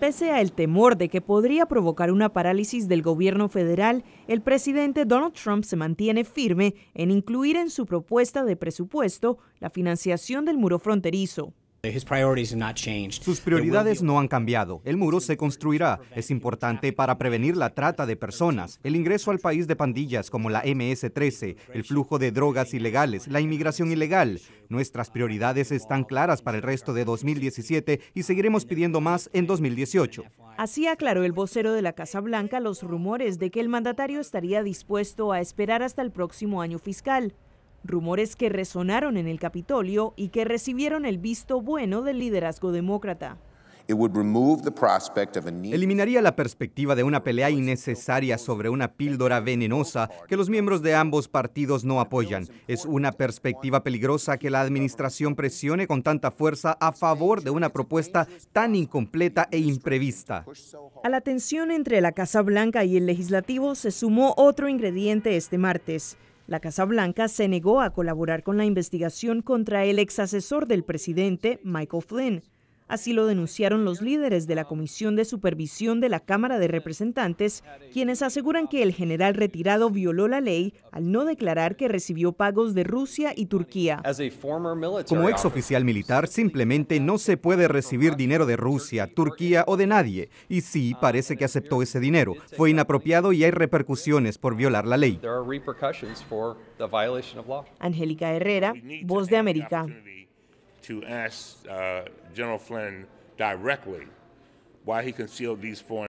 Pese al temor de que podría provocar una parálisis del gobierno federal, el presidente Donald Trump se mantiene firme en incluir en su propuesta de presupuesto la financiación del muro fronterizo. Sus prioridades no han cambiado. El muro se construirá. Es importante para prevenir la trata de personas, el ingreso al país de pandillas como la MS-13, el flujo de drogas ilegales, la inmigración ilegal. Nuestras prioridades están claras para el resto de 2017 y seguiremos pidiendo más en 2018. Así aclaró el vocero de la Casa Blanca los rumores de que el mandatario estaría dispuesto a esperar hasta el próximo año fiscal rumores que resonaron en el Capitolio y que recibieron el visto bueno del liderazgo demócrata. Eliminaría la perspectiva de una pelea innecesaria sobre una píldora venenosa que los miembros de ambos partidos no apoyan. Es una perspectiva peligrosa que la administración presione con tanta fuerza a favor de una propuesta tan incompleta e imprevista. A la tensión entre la Casa Blanca y el legislativo se sumó otro ingrediente este martes. La Casa Blanca se negó a colaborar con la investigación contra el ex asesor del presidente, Michael Flynn. Así lo denunciaron los líderes de la Comisión de Supervisión de la Cámara de Representantes, quienes aseguran que el general retirado violó la ley al no declarar que recibió pagos de Rusia y Turquía. Como ex oficial militar, simplemente no se puede recibir dinero de Rusia, Turquía o de nadie. Y sí, parece que aceptó ese dinero. Fue inapropiado y hay repercusiones por violar la ley. Angélica Herrera, Voz de América. to ask uh, General Flynn directly why he concealed these foreign